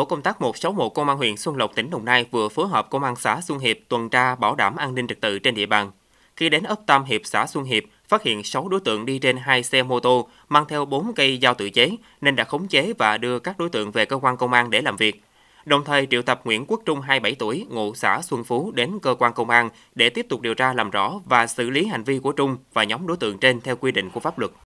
Tổ công tác 161 Công an huyện Xuân Lộc, tỉnh Đồng Nai vừa phối hợp Công an xã Xuân Hiệp tuần tra bảo đảm an ninh trật tự trên địa bàn. Khi đến ấp Tam Hiệp, xã Xuân Hiệp, phát hiện 6 đối tượng đi trên hai xe mô tô, mang theo 4 cây dao tự chế, nên đã khống chế và đưa các đối tượng về cơ quan công an để làm việc. Đồng thời triệu tập Nguyễn Quốc Trung 27 tuổi, ngụ xã Xuân Phú đến cơ quan công an để tiếp tục điều tra làm rõ và xử lý hành vi của Trung và nhóm đối tượng trên theo quy định của pháp luật.